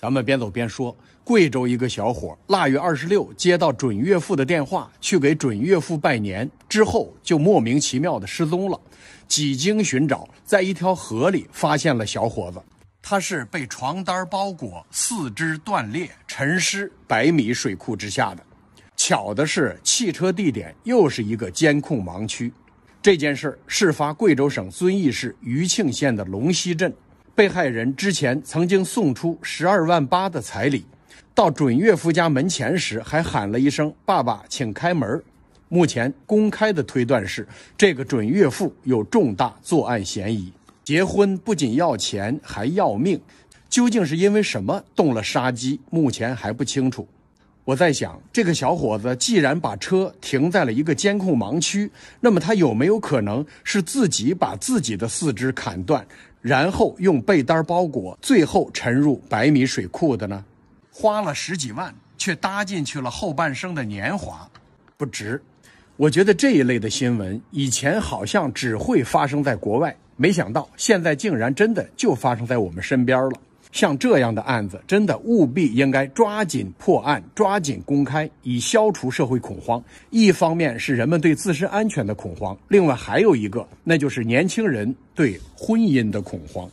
咱们边走边说。贵州一个小伙，腊月二十六接到准岳父的电话，去给准岳父拜年之后，就莫名其妙的失踪了。几经寻找，在一条河里发现了小伙子，他是被床单包裹、四肢断裂、沉尸百米水库之下的。巧的是，汽车地点又是一个监控盲区。这件事事发贵州省遵义市余庆县的龙溪镇。被害人之前曾经送出十二万八的彩礼，到准岳父家门前时还喊了一声“爸爸，请开门”。目前公开的推断是，这个准岳父有重大作案嫌疑。结婚不仅要钱，还要命，究竟是因为什么动了杀机？目前还不清楚。我在想，这个小伙子既然把车停在了一个监控盲区，那么他有没有可能是自己把自己的四肢砍断，然后用被单包裹，最后沉入百米水库的呢？花了十几万，却搭进去了后半生的年华，不值。我觉得这一类的新闻以前好像只会发生在国外，没想到现在竟然真的就发生在我们身边了。像这样的案子，真的务必应该抓紧破案，抓紧公开，以消除社会恐慌。一方面是人们对自身安全的恐慌，另外还有一个，那就是年轻人对婚姻的恐慌。